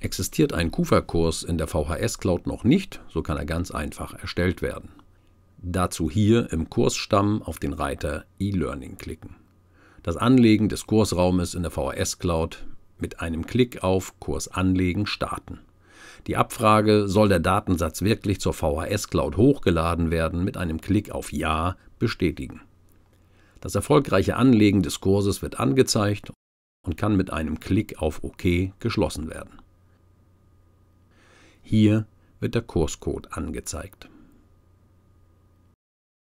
Existiert ein KUFA-Kurs in der VHS-Cloud noch nicht, so kann er ganz einfach erstellt werden. Dazu hier im Kursstamm auf den Reiter E-Learning klicken. Das Anlegen des Kursraumes in der VHS-Cloud mit einem Klick auf Kurs anlegen starten. Die Abfrage, soll der Datensatz wirklich zur VHS-Cloud hochgeladen werden, mit einem Klick auf Ja bestätigen. Das erfolgreiche Anlegen des Kurses wird angezeigt und kann mit einem Klick auf OK geschlossen werden. Hier wird der Kurscode angezeigt.